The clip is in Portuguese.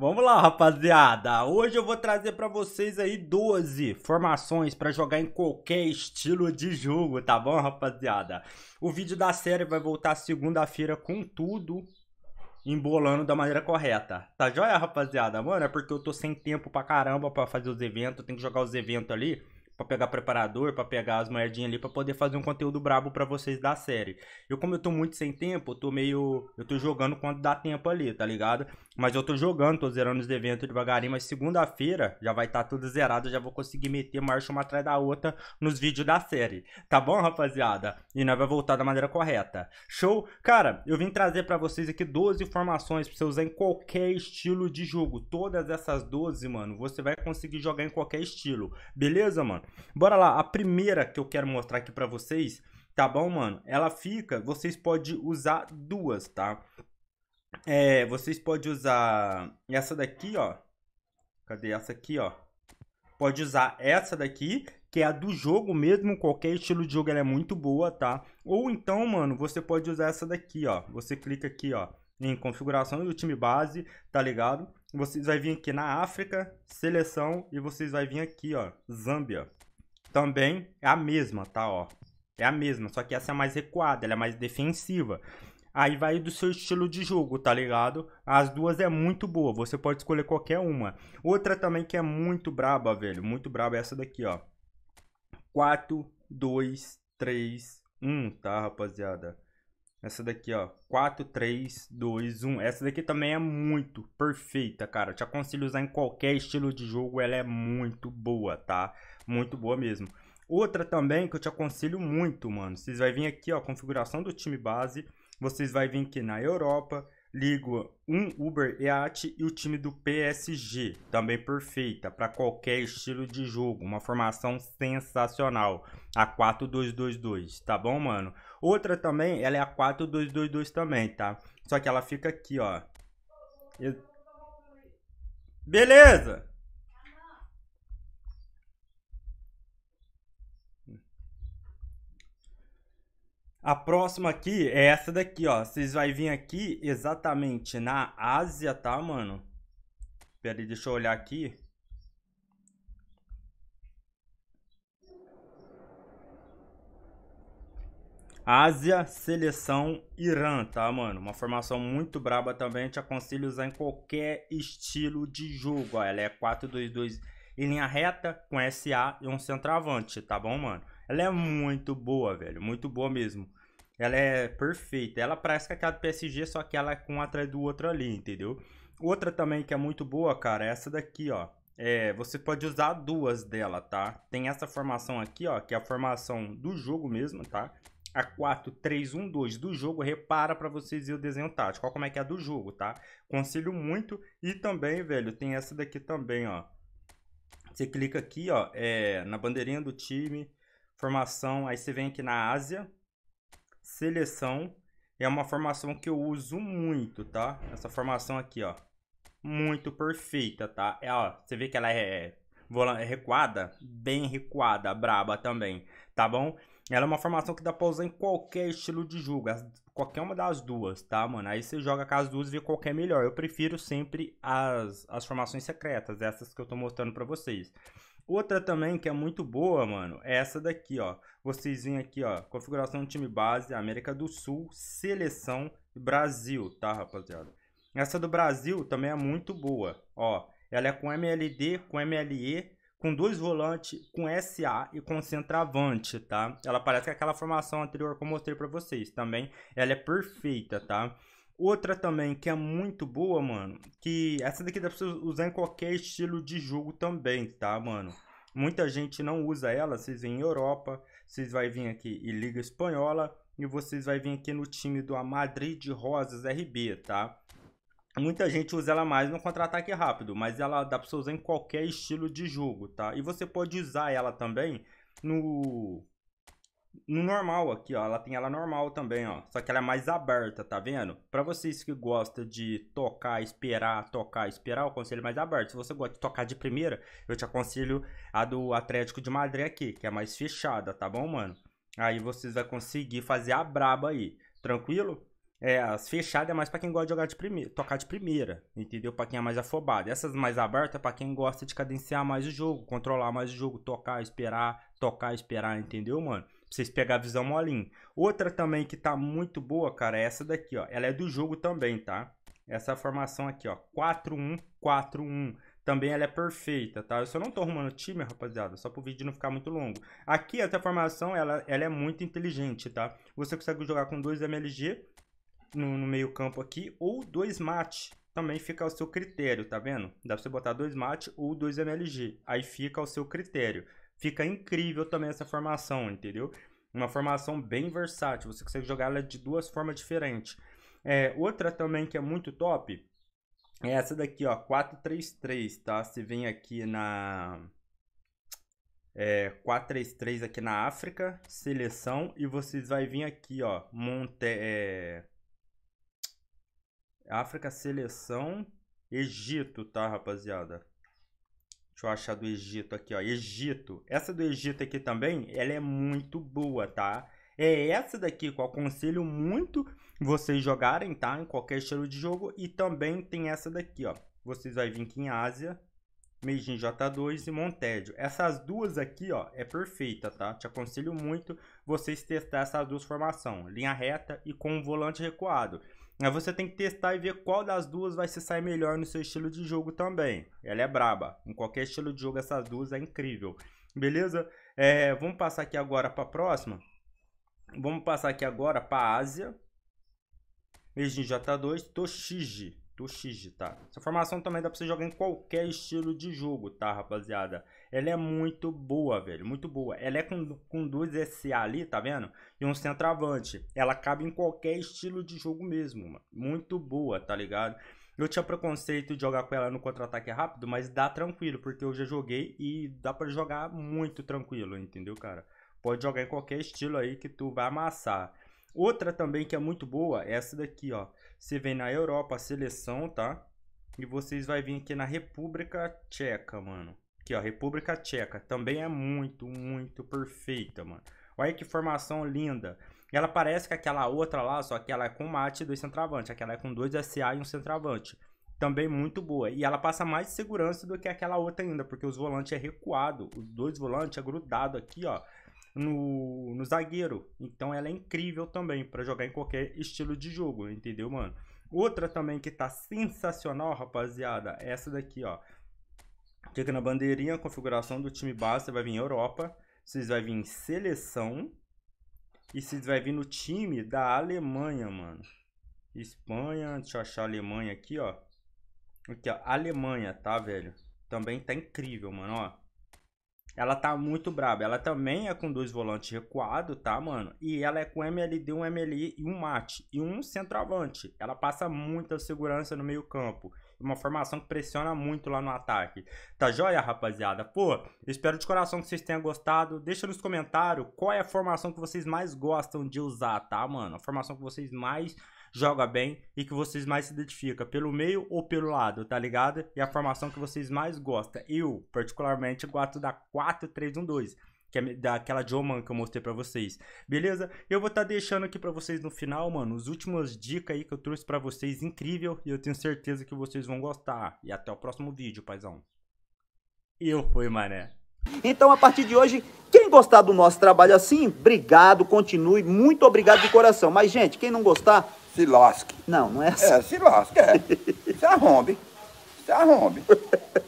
Vamos lá, rapaziada. Hoje eu vou trazer para vocês aí 12 formações para jogar em qualquer estilo de jogo, tá bom, rapaziada? O vídeo da série vai voltar segunda-feira com tudo embolando da maneira correta. Tá joia, rapaziada? Mano, é porque eu tô sem tempo pra caramba para fazer os eventos, tem que jogar os eventos ali para pegar preparador, para pegar as moedinhas ali para poder fazer um conteúdo brabo para vocês da série. Eu como eu tô muito sem tempo, eu tô meio eu tô jogando quando dá tempo ali, tá ligado? Mas eu tô jogando, tô zerando os eventos devagarinho, mas segunda-feira já vai estar tá tudo zerado, já vou conseguir meter marcha uma atrás da outra nos vídeos da série. Tá bom, rapaziada? E nós vai voltar da maneira correta. Show? Cara, eu vim trazer para vocês aqui 12 informações pra você usar em qualquer estilo de jogo. Todas essas 12, mano, você vai conseguir jogar em qualquer estilo. Beleza, mano? Bora lá, a primeira que eu quero mostrar aqui para vocês, tá bom, mano? Ela fica, vocês podem usar duas, tá? É, vocês podem usar essa daqui, ó. Cadê essa aqui, ó? Pode usar essa daqui, que é a do jogo mesmo. Qualquer estilo de jogo ela é muito boa, tá? Ou então, mano, você pode usar essa daqui, ó. Você clica aqui, ó, em configuração do time base, tá ligado? Vocês vai vir aqui na África, seleção, e vocês vai vir aqui, ó, Zâmbia. Também é a mesma, tá, ó. É a mesma, só que essa é mais recuada, ela é mais defensiva. Aí vai do seu estilo de jogo, tá ligado? As duas é muito boa, você pode escolher qualquer uma. Outra também que é muito braba, velho, muito braba é essa daqui, ó. 4, 2, 3, 1, tá, rapaziada? Essa daqui, ó, 4, 3, 2, 1. Essa daqui também é muito perfeita, cara. Te aconselho usar em qualquer estilo de jogo, ela é muito boa, tá? Muito boa mesmo. Outra também que eu te aconselho muito, mano. Vocês vai vir aqui, ó, configuração do time base vocês vai vir aqui na Europa, liga um Uber Eat e o time do PSG, também perfeita para qualquer estilo de jogo, uma formação sensacional, a 4-2-2-2, tá bom, mano? Outra também, ela é a 4-2-2-2 também, tá? Só que ela fica aqui, ó. Beleza! A próxima aqui é essa daqui, ó. Vocês vai vir aqui exatamente na Ásia, tá, mano? Pera aí, deixa eu olhar aqui. Ásia, seleção Irã, tá, mano? Uma formação muito braba também. Te aconselho usar em qualquer estilo de jogo. Ó. Ela é 4-2-2 em linha reta, com SA e um centroavante, tá bom, mano? Ela é muito boa, velho. Muito boa mesmo. Ela é perfeita. Ela parece que é aquela do PSG, só que ela é com um atrás do outro ali, entendeu? Outra também que é muito boa, cara, é essa daqui, ó. É, você pode usar duas dela, tá? Tem essa formação aqui, ó, que é a formação do jogo mesmo, tá? a 4-3-1-2 do jogo, repara para vocês ver o desenho tático, olha como é que é do jogo, tá? Conselho muito e também, velho, tem essa daqui também, ó. Você clica aqui, ó, é, na bandeirinha do time, formação, aí você vem aqui na Ásia, seleção. É uma formação que eu uso muito, tá? Essa formação aqui, ó. Muito perfeita, tá? É, ó, você vê que ela é, é, é recuada, bem recuada, braba também, tá bom? Ela é uma formação que dá pra usar em qualquer estilo de jogo, qualquer uma das duas, tá, mano? Aí você joga com as duas e vê qual é melhor. Eu prefiro sempre as, as formações secretas, essas que eu tô mostrando pra vocês. Outra também que é muito boa, mano, é essa daqui, ó. Vocês vêm aqui, ó, configuração time base, América do Sul, seleção Brasil, tá, rapaziada? Essa do Brasil também é muito boa, ó. Ela é com MLD, com MLE, com dois volantes, com SA e com centroavante, tá? Ela parece que é aquela formação anterior que eu mostrei pra vocês também. Ela é perfeita, tá? Outra também que é muito boa, mano, que essa daqui dá pra você usar em qualquer estilo de jogo também, tá, mano? Muita gente não usa ela, vocês vêm em Europa, vocês vai vir aqui e Liga Espanhola e vocês vai vir aqui no time do Madrid Rosas RB, tá? Muita gente usa ela mais no contra-ataque rápido, mas ela dá pra você usar em qualquer estilo de jogo, tá? E você pode usar ela também no no normal aqui, ó. Ela tem ela normal também, ó. Só que ela é mais aberta, tá vendo? Pra vocês que gostam de tocar, esperar, tocar, esperar, eu aconselho é mais aberto. Se você gosta de tocar de primeira, eu te aconselho a do Atlético de Madrid aqui, que é mais fechada, tá bom, mano? Aí vocês vão conseguir fazer a braba aí, tranquilo? É, as fechadas é mais pra quem gosta de jogar de primeira, tocar de primeira, entendeu? Pra quem é mais afobado. Essas mais abertas é pra quem gosta de cadenciar mais o jogo, controlar mais o jogo, tocar, esperar, tocar, esperar, entendeu, mano? vocês pegar a visão molinha. Outra também que tá muito boa, cara, é essa daqui, ó. Ela é do jogo também, tá? Essa formação aqui, ó. 4-1-4-1. Também ela é perfeita, tá? Eu só não tô arrumando time, rapaziada, só pro vídeo não ficar muito longo. Aqui, essa formação, ela, ela é muito inteligente, tá? Você consegue jogar com dois MLG no, no meio campo aqui, ou dois mate, também fica ao seu critério, tá vendo? Dá pra você botar dois mate ou dois MLG, aí fica ao seu critério fica incrível também essa formação, entendeu? Uma formação bem versátil, você consegue jogar ela de duas formas diferentes. É, outra também que é muito top é essa daqui, ó, 433, tá? Você vem aqui na é, 433 aqui na África, seleção, e vocês vai vir aqui, ó, Monte... É... África, seleção, Egito, tá, rapaziada? Deixa eu achar do Egito aqui, ó. Egito. Essa do Egito aqui também, ela é muito boa, tá? É essa daqui que eu aconselho muito vocês jogarem, tá? Em qualquer estilo de jogo. E também tem essa daqui, ó. Vocês vão vir aqui em Ásia, Meijin J2 e Montédio. Essas duas aqui, ó, é perfeita, tá? Te aconselho muito vocês testar essas duas formações. Linha reta e com o volante recuado. Mas você tem que testar e ver qual das duas vai se sair melhor no seu estilo de jogo também. Ela é braba. Em qualquer estilo de jogo, essas duas é incrível. Beleza? É, vamos passar aqui agora para a próxima. Vamos passar aqui agora para a Ásia. Beijinho J2, Toshiji do X, tá? Essa formação também dá pra você jogar em qualquer estilo de jogo, tá, rapaziada? Ela é muito boa, velho, muito boa. Ela é com, com dois SA ali, tá vendo? E um centroavante. Ela cabe em qualquer estilo de jogo mesmo, mano. Muito boa, tá ligado? Eu tinha preconceito de jogar com ela no contra-ataque rápido, mas dá tranquilo, porque eu já joguei e dá pra jogar muito tranquilo, entendeu, cara? Pode jogar em qualquer estilo aí que tu vai amassar. Outra também que é muito boa é essa daqui, ó. Você vem na Europa, seleção, tá? E vocês vai vir aqui na República Tcheca, mano. Aqui, ó, República Tcheca. Também é muito, muito perfeita, mano. Olha que formação linda. Ela parece com aquela outra lá, só que ela é com mate e dois centravantes. Aquela é com dois SA e um centravante. Também muito boa. E ela passa mais segurança do que aquela outra ainda, porque os volantes é recuado. Os dois volantes é grudado aqui, ó no, no zagueiro. Então ela é incrível também para jogar em qualquer estilo de jogo, entendeu, mano? Outra também que tá sensacional, rapaziada, é essa daqui, ó. Que na bandeirinha, configuração do time base, você vai vir em Europa, vocês vai vir em seleção e vocês vai vir no time da Alemanha, mano. Espanha, deixa eu achar a Alemanha aqui, ó. Aqui, ó, Alemanha, tá, velho? Também tá incrível, mano, ó ela tá muito braba. Ela também é com dois volantes recuado, tá, mano? E ela é com MLD, um MLI e um mate. E um centroavante. Ela passa muita segurança no meio campo. Uma formação que pressiona muito lá no ataque. Tá joia, rapaziada? Pô, espero de coração que vocês tenham gostado. Deixa nos comentários qual é a formação que vocês mais gostam de usar, tá, mano? A formação que vocês mais joga bem e que vocês mais se identificam, pelo meio ou pelo lado, tá ligado? E a formação que vocês mais gostam. Eu, particularmente, gosto da 4-3-1-2 que é daquela Joman que eu mostrei para vocês. Beleza? Eu vou estar tá deixando aqui para vocês no final, mano, as últimas dicas aí que eu trouxe para vocês, incrível, e eu tenho certeza que vocês vão gostar. E até o próximo vídeo, paizão. Eu fui, mané. Então, a partir de hoje, quem gostar do nosso trabalho assim, obrigado, continue, muito obrigado de coração. Mas, gente, quem não gostar, se lasque. Não, não é, é assim. É, se lasque, é. Se arrombe. Se arrombe.